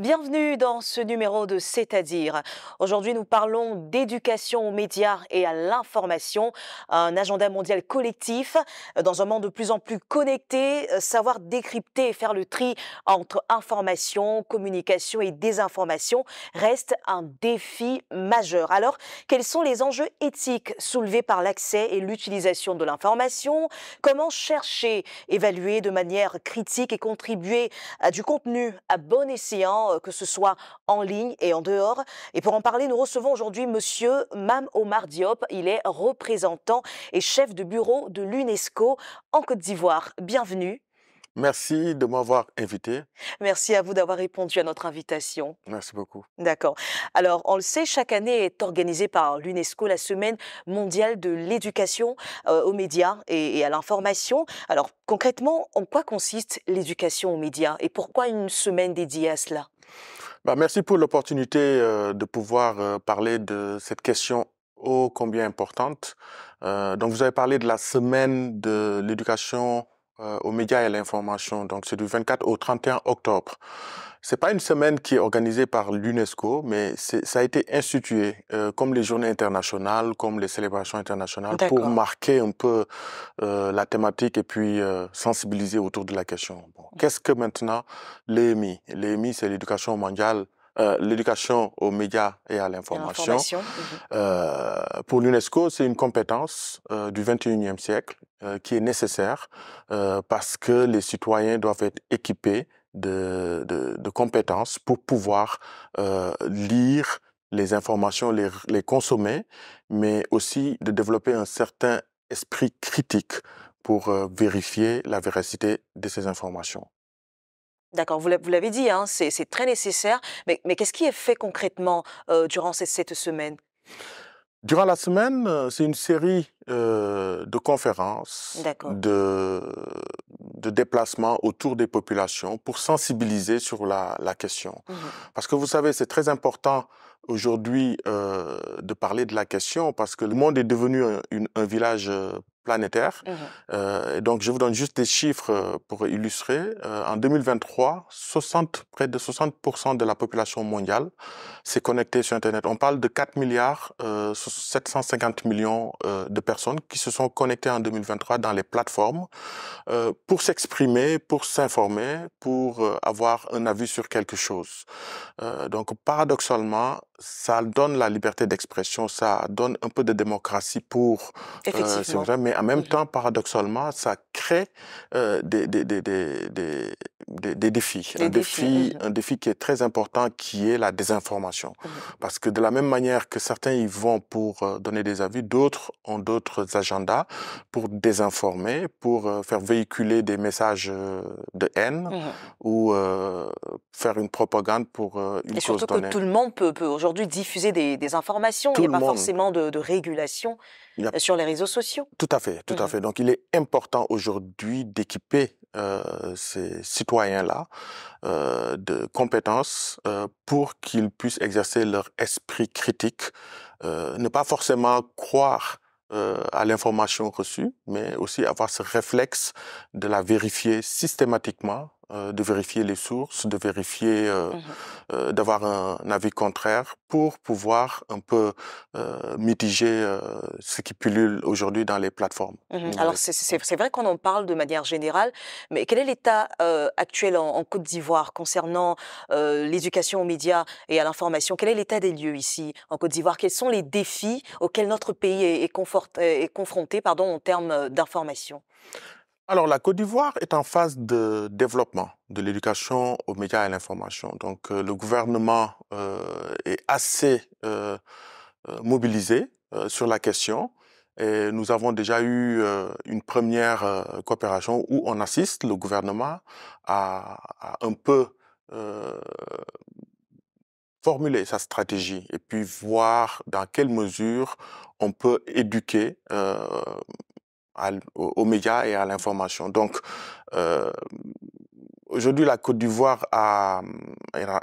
Bienvenue dans ce numéro de C'est-à-dire. Aujourd'hui, nous parlons d'éducation aux médias et à l'information, un agenda mondial collectif. Euh, dans un monde de plus en plus connecté, euh, savoir décrypter et faire le tri entre information, communication et désinformation reste un défi majeur. Alors, quels sont les enjeux éthiques soulevés par l'accès et l'utilisation de l'information Comment chercher, évaluer de manière critique et contribuer à du contenu à bon escient euh, que ce soit en ligne et en dehors. Et pour en parler, nous recevons aujourd'hui Monsieur Mam Omar Diop. Il est représentant et chef de bureau de l'UNESCO en Côte d'Ivoire. Bienvenue. Merci de m'avoir invité. Merci à vous d'avoir répondu à notre invitation. Merci beaucoup. D'accord. Alors, on le sait, chaque année est organisée par l'UNESCO la Semaine mondiale de l'éducation euh, aux médias et, à l'information. Alors, concrètement, en quoi consiste l'éducation aux médias et pourquoi une semaine dédiée à cela bah, Merci pour l'opportunité euh, de pouvoir euh, parler de cette question ô combien importante. donc, vous avez parlé de la semaine de l'éducation euh, aux médias et à l'information. Donc c'est du 24 au 31 octobre. C'est pas une semaine qui est organisée par l'UNESCO, mais ça a été institué euh, comme les journées internationales, comme les célébrations internationales, pour marquer un peu euh, la thématique et puis sensibiliser autour de la question. Mmh. Qu'est-ce que maintenant l'EMI L'EMI, c'est l'éducation mondiale euh, l'éducation aux médias et à l'information. Mmh. Euh, pour l'UNESCO, c'est une compétence euh, du 21e siècle qui est nécessaire parce que les citoyens doivent être équipés de, compétences pour pouvoir lire les informations, les consommer, mais aussi de développer un certain esprit critique pour vérifier la véracité de ces informations. D'accord, vous l'avez dit, hein, c'est très nécessaire. Mais, qu'est-ce qui est fait concrètement euh, durant cette, semaine Durant la semaine, euh, c'est une série euh, de conférences, de, déplacements autour des populations pour sensibiliser sur la, question. Mmh parce que vous savez, c'est très important aujourd'hui de parler de la question parce que le monde est devenu un, un village planétaire. Mmh. Euh, et donc, je vous donne juste des chiffres euh, pour illustrer. Euh, en 2023, 60, près de 60% de la population mondiale s'est connectée sur Internet. On parle de 4 milliards 750 millions de personnes qui se sont connectées en 2023 dans les plateformes pour s'exprimer, pour s'informer, pour avoir un avis sur quelque chose. donc, paradoxalement, ça donne la liberté d'expression, ça donne un peu de démocratie pour. Effectivement en même temps, paradoxalement, ça crée euh, des, des, défis. un, défi, mmh. un défi qui est très important, qui est la désinformation. Mmh. Parce que de la même manière que certains y vont pour euh, donner des avis, d'autres ont d'autres agendas pour désinformer, pour euh, faire véhiculer des messages de haine mmh. ou faire une propagande pour une cause donnée. surtout que tout le monde peut, aujourd'hui diffuser des, informations. Il n'y a pas forcément de, de régulation sur les réseaux sociaux. Tout à fait, tout à mmh. fait. Donc, il est important aujourd'hui d'équiper euh, ces citoyens-là euh, de compétences euh, pour qu'ils puissent exercer leur esprit critique, ne pas forcément croire à l'information reçue, mais aussi avoir ce réflexe de la vérifier systématiquement euh, de vérifier les sources, de vérifier, euh, mmh euh, d'avoir un, avis contraire pour pouvoir un peu mitiger ce qui pullule aujourd'hui dans les plateformes. Mmh Alors c'est vrai qu'on en parle de manière générale, mais quel est l'état actuel en, Côte d'Ivoire concernant l'éducation aux médias et à l'information Quel est l'état des lieux ici en Côte d'Ivoire Quels sont les défis auxquels notre pays est, confronté pardon, en termes d'information alors, la Côte d'Ivoire est en phase de développement de l'éducation aux médias et à l'information. Donc, euh, le gouvernement euh, est assez euh, mobilisé sur la question. Et nous avons déjà eu une première coopération où on assiste le gouvernement à, un peu formuler sa stratégie et puis voir dans quelle mesure on peut éduquer euh, aux médias et à l'information. Donc, euh, aujourd'hui, la Côte d'Ivoire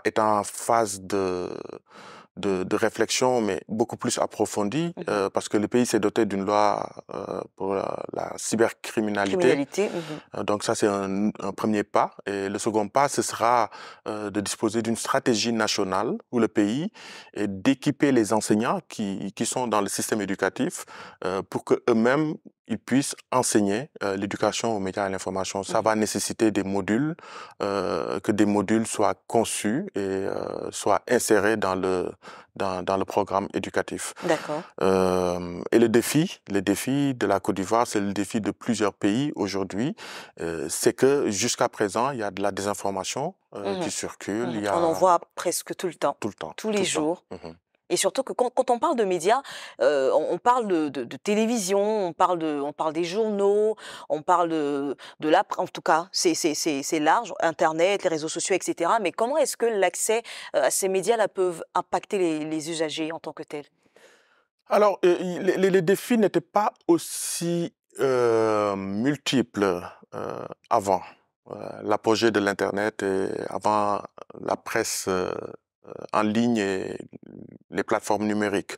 est en phase de, de, réflexion, mais beaucoup plus approfondie, mhm. euh, parce que le pays s'est doté d'une loi euh, pour la, cybercriminalité. Mhm. donc ça, c'est un, premier pas. Et le second pas, ce sera de disposer d'une stratégie nationale où le pays d'équiper les enseignants qui, qui, sont dans le système éducatif pour que mêmes ils puissent enseigner euh, l'éducation aux médias et à l'information. Ça va mhm. nécessiter des modules, euh, que des modules soient conçus et euh, soient insérés dans le dans, le programme éducatif. D'accord. et le défi, le défi de la Côte d'Ivoire, c'est le défi de plusieurs pays aujourd'hui. c'est que jusqu'à présent, il y a de la désinformation qui mhm. circule. Mhm. On en voit presque tout le temps. Tout le temps. Tous les jours. Et surtout que quand, on parle de médias, euh, on, parle de, télévision, on parle, de, on parle des journaux, on parle de, de la... En tout cas, c'est large, Internet, les réseaux sociaux, etc. Mais comment est-ce que l'accès euh, à ces médias-là peuvent impacter les, usagers en tant que tels alors, euh, les, défis n'étaient pas aussi multiples avant l'apogée de l'Internet et avant la presse en ligne et les plateformes numériques.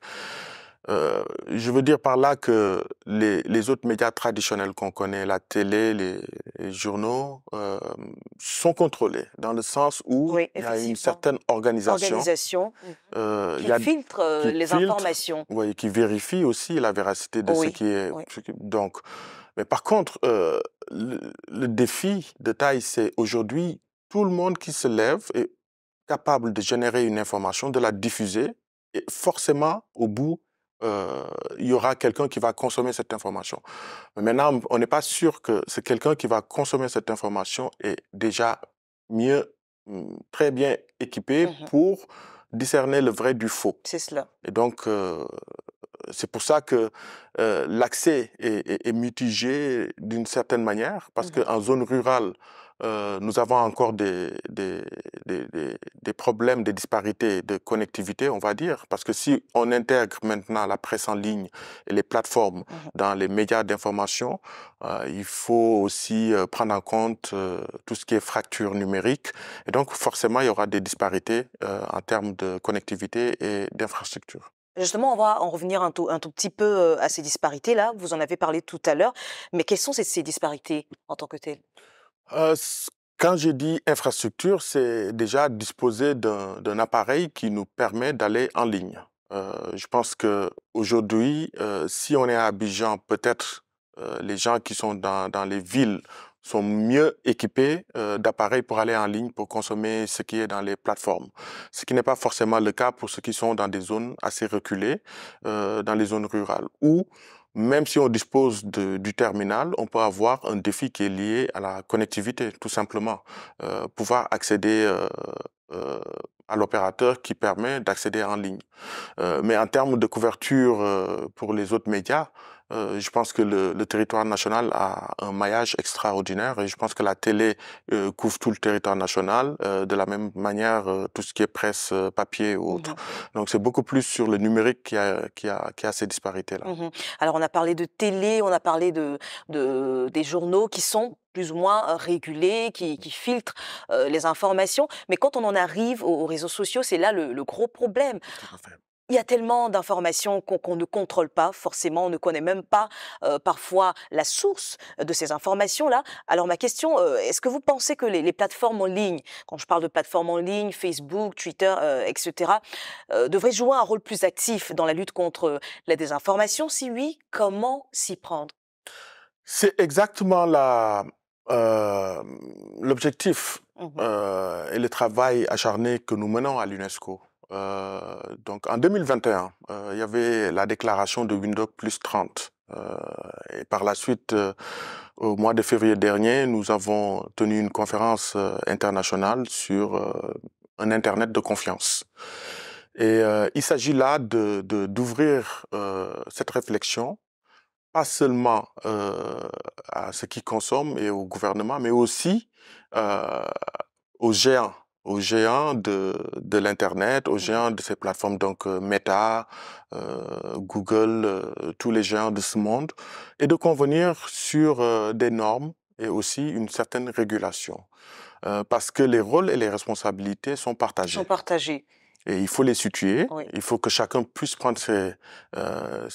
Euh, je veux dire par là que les, autres médias traditionnels qu'on connaît, la télé, les, journaux, euh, sont contrôlés dans le sens où il y a une certaine organisation, euh, mhm, qui filtre les informations, informations, oui, qui vérifie aussi la véracité de ce qui est. Donc, mais par contre, le, le défi de taille, c'est aujourd'hui tout le monde qui se lève et capable de générer une information, de la diffuser, et forcément, au bout, euh, il y aura quelqu'un qui va consommer cette information. Mais maintenant, on n'est pas sûr que c'est quelqu'un qui va consommer cette information est déjà mieux, mm, très bien équipé mmh pour discerner le vrai du faux. C'est cela. Et donc, euh, c'est pour ça que euh, l'accès est, mitigé d'une certaine manière, parce mmh qu'en zone rurale, euh, nous avons encore des, des, des, problèmes, de disparité de connectivité, on va dire, parce que si on intègre maintenant la presse en ligne et les plateformes mmh dans les médias d'information, euh, il faut aussi euh, prendre en compte tout ce qui est fracture numérique. Et donc, forcément, il y aura des disparités en termes de connectivité et d'infrastructure. Justement, on va en revenir un tout, un tout petit peu à ces disparités-là. Vous en avez parlé tout à l'heure, mais quelles sont ces, ces disparités en tant que telles euh, quand je dis infrastructure, c'est déjà disposer d'un appareil qui nous permet d'aller en ligne. Euh, je pense que aujourd'hui, euh, si on est à Abidjan, peut-être euh, les gens qui sont dans, dans, les villes sont mieux équipés euh, d'appareils pour aller en ligne, pour consommer ce qui est dans les plateformes. Ce qui n'est pas forcément le cas pour ceux qui sont dans des zones assez reculées, dans les zones rurales, où même si on dispose du terminal, on peut avoir un défi qui est lié à la connectivité, tout simplement. Euh, pouvoir accéder euh, euh, à l'opérateur qui permet d'accéder en ligne. mais en termes de couverture pour les autres médias, euh, je pense que le, territoire national a un maillage extraordinaire et je pense que la télé euh, couvre tout le territoire national, euh, de la même manière tout ce qui est presse, papier ou autre. Mhm. Donc c'est beaucoup plus sur le numérique qui a, a, ces disparités-là. Mhm. Alors on a parlé de télé, on a parlé de, des journaux qui sont plus ou moins régulés, qui, filtrent les informations. Mais quand on en arrive aux, réseaux sociaux, c'est là le, le, gros problème il y a tellement d'informations qu'on ne contrôle pas, forcément, on ne connaît même pas euh, parfois la source de ces informations-là. Alors ma question, euh, est-ce que vous pensez que les, plateformes en ligne, quand je parle de plateformes en ligne, Facebook, Twitter, euh, etc., devraient jouer un rôle plus actif dans la lutte contre la désinformation Si oui, comment s'y prendre C'est exactement l'objectif mmh et le travail acharné que nous menons à l'UNESCO euh, donc en 2021, euh, il y avait la déclaration de Windows plus 30. Euh, et par la suite, au mois de février dernier, nous avons tenu une conférence internationale sur un Internet de confiance. Et il s'agit là de, d'ouvrir cette réflexion, pas seulement à ceux qui consomment et au gouvernement, mais aussi aux géants aux géants de, de l'Internet, aux géants de ces plateformes, donc euh, Meta, euh, Google, euh, tous les géants de ce monde, et de convenir sur des normes et aussi une certaine régulation. parce que les rôles et les responsabilités sont partagés. Sont partagés. Et il faut les situer. Il faut que chacun puisse prendre ses,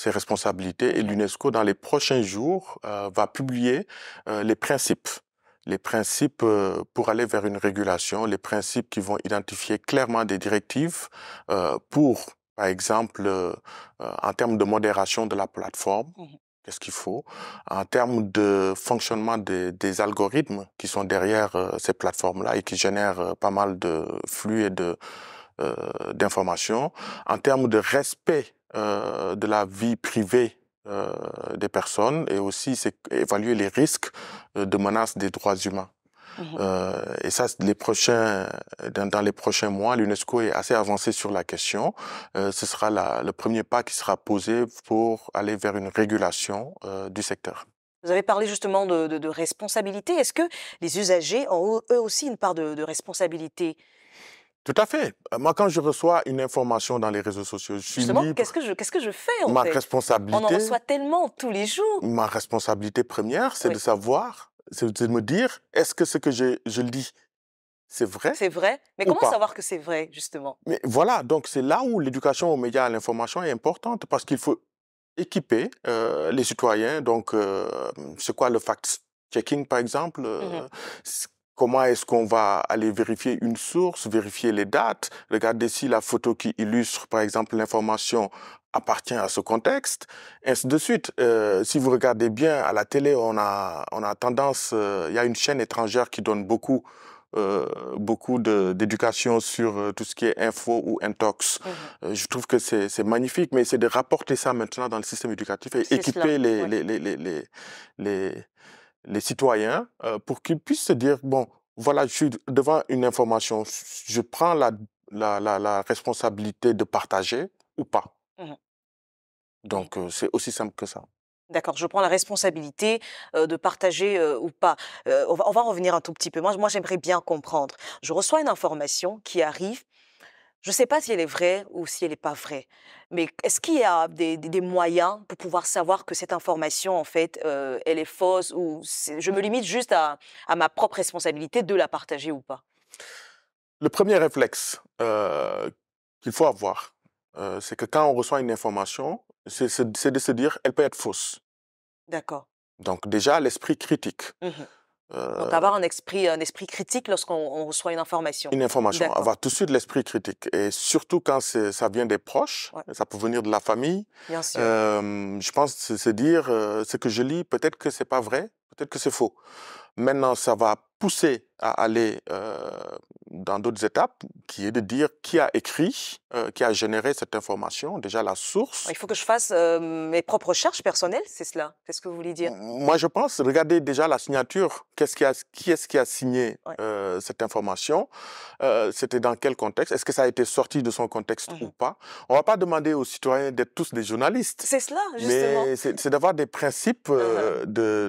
ses responsabilités. Et l'UNESCO, dans les prochains jours, va publier les principes les principes euh, pour aller vers une régulation, les principes qui vont identifier clairement des directives euh, pour, par exemple, euh, en termes de modération de la plateforme, mmh qu'est-ce qu'il faut, en termes de fonctionnement des, des algorithmes qui sont derrière ces plateformes-là et qui génèrent pas mal de flux et de d'informations, en termes de respect de la vie privée euh, des personnes et aussi évaluer les risques euh, de menaces des droits humains. Mhm. Euh, et ça, les prochains, dans, les prochains mois, l'UNESCO est assez avancée sur la question. ce sera le premier pas qui sera posé pour aller vers une régulation du secteur. Vous avez parlé justement de, responsabilité. Est-ce que les usagers ont eux aussi une part de, de responsabilité tout à fait. Euh, moi, quand je reçois une information dans les réseaux sociaux, je suis Justement, qu'est-ce que je, qu'est-ce que je fais en Ma responsabilité. On en reçoit tellement tous les jours. Ma responsabilité première, c'est de savoir, c'est de me dire, est-ce que ce que je, je lis, c'est vrai C'est vrai. Mais comment savoir que c'est vrai, justement Mais voilà, donc c'est là où l'éducation aux médias, à l'information est importante, parce qu'il faut équiper euh, les citoyens. Donc, euh, c'est quoi le fact-checking, par exemple mmh Comment est-ce qu'on va aller vérifier une source, vérifier les dates, regarder si la photo qui illustre, par exemple, l'information appartient à ce contexte, et de suite. Euh, si vous regardez bien à la télé, on a, on a tendance, euh, il y a une chaîne étrangère qui donne beaucoup euh, beaucoup d'éducation sur tout ce qui est info ou intox. Mmh je trouve que c'est magnifique, mais c'est de rapporter ça maintenant dans le système éducatif et équiper les, les, les citoyens euh, pour qu'ils puissent se dire, bon, voilà, je suis devant une information, je prends la, la, responsabilité de partager ou pas. Mmh Donc, euh, c'est aussi simple que ça. D'accord, je prends la responsabilité euh, de partager ou pas. On va, on, va, revenir un tout petit peu. Moi, moi j'aimerais bien comprendre. Je reçois une information qui arrive je ne sais pas si elle est vraie ou si elle n'est pas vraie, mais est-ce qu'il y a des, moyens pour pouvoir savoir que cette information, en fait, euh, elle est fausse ou je me limite juste à, ma propre responsabilité de la partager ou pas Le premier réflexe euh, qu'il faut avoir, euh, c'est que quand on reçoit une information, c'est de se dire, elle peut être fausse. D'accord. Donc déjà, l'esprit critique. Mmh donc euh avoir un esprit, un esprit critique lorsqu'on reçoit une information. Une information, avoir tout de suite l'esprit critique. Et surtout quand ça vient des proches, ça peut venir de la famille. Bien sûr. je pense se dire, ce que je lis, peut-être que c'est pas vrai, Peut-être que c'est faux. Maintenant, ça va pousser à aller euh, dans d'autres étapes, qui est de dire qui a écrit, euh, qui a généré cette information, déjà la source. Il faut que je fasse euh, mes propres recherches personnelles, c'est cela quest ce que vous voulez dire Moi, je pense, regardez déjà la signature. qui, qui est-ce qui a signé cette information C'était dans quel contexte Est-ce que ça a été sorti de son contexte mhm. ou pas On ne va pas demander aux citoyens d'être tous des journalistes. C'est cela, justement. Mais c'est d'avoir des principes de,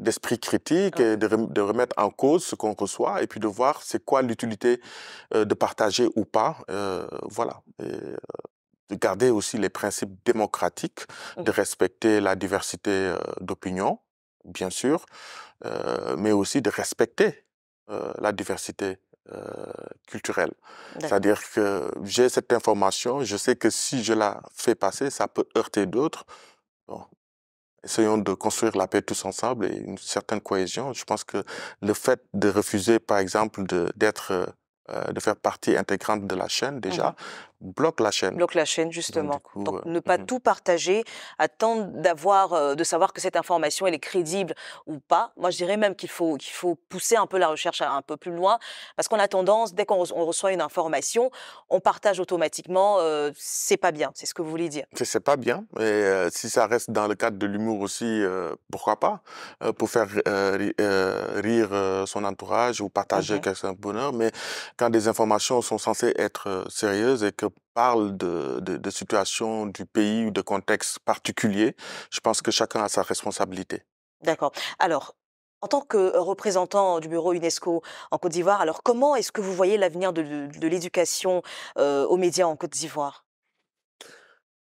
d'esprit critique et de, remettre en cause ce qu'on reçoit et puis de voir c'est quoi l'utilité euh, de partager ou pas. Euh, voilà. Euh, de garder aussi les principes démocratiques, de respecter la diversité d'opinion, bien sûr, mais aussi de respecter la diversité culturelle. C'est-à-dire que j'ai cette information, je sais que si je la fais passer, ça peut heurter d'autres. Essayons de construire la paix tous ensemble et une certaine cohésion. Je pense que le fait de refuser, par exemple, de, euh, de faire partie intégrante de la chaîne déjà, mmh bloque la chaîne. Bloque la chaîne, justement. Donc, euh, ne pas mhm. tout partager, attendre d'avoir, euh, de savoir que cette information, elle est crédible ou pas. Moi, je dirais même qu'il faut, qu'il faut pousser un peu la recherche un peu plus loin, parce qu'on a tendance, dès qu'on reçoit une information, on partage automatiquement, euh, c'est pas bien, c'est ce que vous voulez dire. C'est pas bien, et si ça reste dans le cadre de l'humour aussi, pourquoi pas, pour faire rire son entourage ou partager mm quelque de bonheur, mais quand des informations sont censées être sérieuses et que parle de, situations du pays ou de contextes particuliers, je pense que chacun a sa responsabilité. D'accord. Alors, en tant que euh, représentant du bureau UNESCO en Côte d'Ivoire, alors comment est-ce que vous voyez l'avenir de, l'éducation euh, aux médias en Côte d'Ivoire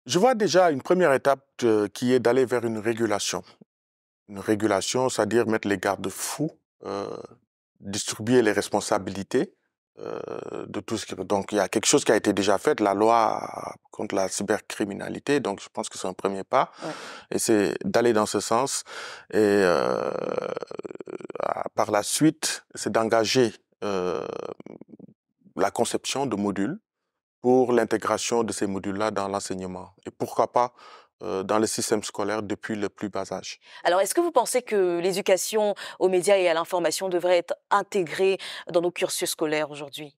Je vois déjà une première étape qui est d'aller vers une régulation. Une régulation, c'est-à-dire mettre les gardes fous euh, distribuer les responsabilités, euh, de tout ce qui donc il y a quelque chose qui a été déjà fait la loi contre la cybercriminalité donc je pense que c'est un premier pas et c'est d'aller dans ce sens et euh, par la suite c'est d'engager euh, la conception de modules pour l'intégration de ces modules là dans l'enseignement et pourquoi pas euh, dans le système scolaire depuis le plus bas âge. Alors, est-ce que vous pensez que l'éducation aux médias et à l'information devrait être intégrée dans nos cursus scolaires aujourd'hui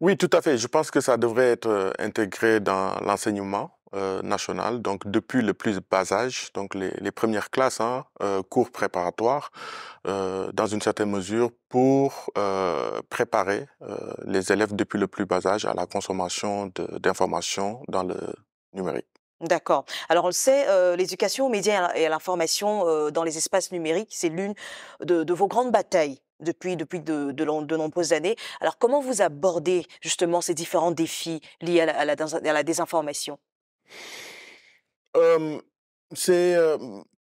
Oui, tout à fait. Je pense que ça devrait être euh, intégré dans l'enseignement. Euh, national, donc depuis le plus bas âge, donc les, premières classes, hein, cours préparatoires, dans une certaine mesure pour préparer les élèves depuis le plus bas âge à la consommation d'informations dans le numérique. D'accord. Alors on le sait, euh, l'éducation aux médias et à l'information euh, dans les espaces numériques, c'est l'une de, vos grandes batailles depuis, depuis de, de, nombreuses années. Alors comment vous abordez justement ces différents défis liés à la, désinformation C'est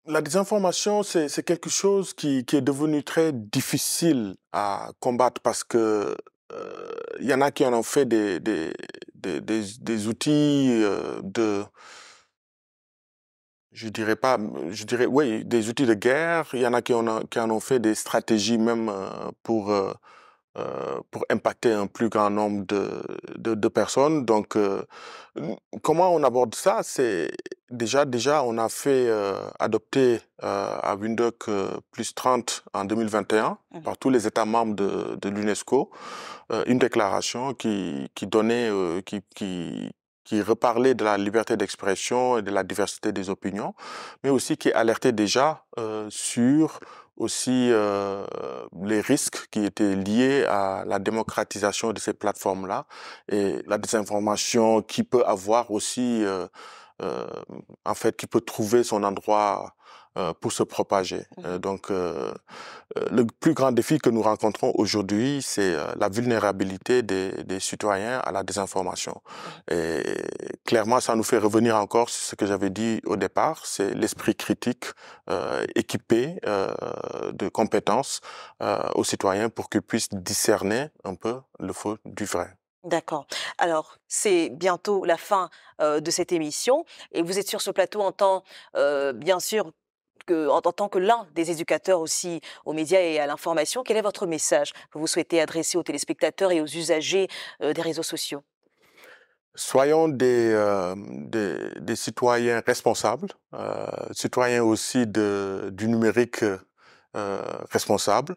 la désinformation, c'est quelque chose qui, est devenu très difficile à combattre parce que il euh, y en a qui en ont fait des, des, des, des, outils euh, de, je dirais pas, je dirais, oui, des outils de guerre. Il y en a qui, en ont, qui en ont fait des stratégies même euh, pour euh, pour impacter un plus grand nombre de, personnes. Donc, euh, comment on aborde ça C'est déjà, déjà, on a fait euh, adopter à Windhoek plus 30 en 2021 mmh. par tous les États membres de, l'UNESCO une déclaration qui, donnait, qui, qui, reparlait de la liberté d'expression et de la diversité des opinions, mais aussi qui alertait déjà sur aussi euh, les risques qui étaient liés à la démocratisation de ces plateformes-là et la désinformation qui peut avoir aussi, euh, euh, en fait, qui peut trouver son endroit euh, pour se propager. Euh, mmh. donc, euh, le plus grand défi que nous rencontrons aujourd'hui, c'est la vulnérabilité des, des, citoyens à la désinformation. Mmh. Et clairement, ça nous fait revenir encore sur ce que j'avais dit au départ, c'est l'esprit critique équipé de compétences aux citoyens pour qu'ils puissent discerner un peu le faux du vrai. D'accord. Alors, c'est bientôt la fin euh, de cette émission et vous êtes sur ce plateau en temps, euh, bien sûr, en, tant que l'un des éducateurs aussi aux médias et à l'information, quel est votre message que vous souhaitez adresser aux téléspectateurs et aux usagers euh, des réseaux sociaux Soyons des, euh, des, citoyens responsables, euh, citoyens aussi du numérique responsable.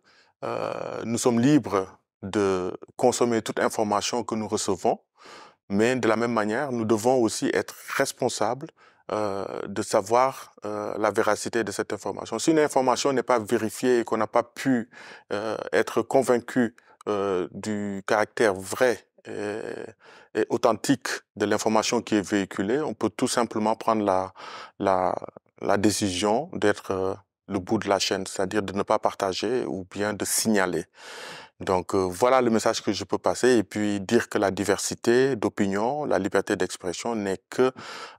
nous sommes libres de consommer toute information que nous recevons, mais de la même manière, nous devons aussi être responsables euh, de savoir euh, la véracité de cette information. Si une information n'est pas vérifiée et qu'on n'a pas pu euh, être convaincu euh, du caractère vrai et, et authentique de l'information qui est véhiculée, on peut tout simplement prendre la, la, la décision d'être euh, le bout de la chaîne, c'est-à-dire de ne pas partager ou bien de signaler. Donc euh, voilà le message que je peux passer et puis dire que la diversité d'opinion, la liberté d'expression n'est que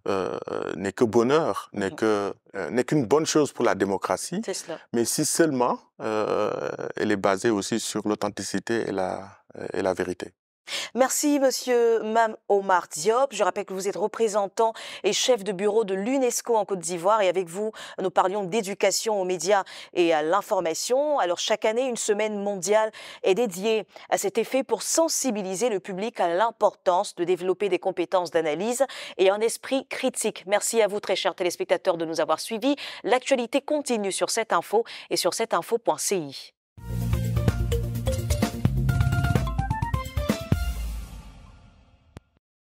euh, n'est que bonheur, n'est mm. que euh, n'est qu'une bonne chose pour la démocratie. Mais si seulement elle est basée aussi sur l'authenticité et la et la vérité. Merci, monsieur Mam Omar Diop. Je rappelle que vous êtes représentant et chef de bureau de l'UNESCO en Côte d'Ivoire. Et avec vous, nous parlions d'éducation aux médias et à l'information. Alors, chaque année, une semaine mondiale est dédiée à cet effet pour sensibiliser le public à l'importance de développer des compétences d'analyse et un esprit critique. Merci à vous, très chers téléspectateurs, de nous avoir suivis. L'actualité continue sur cette info et sur cette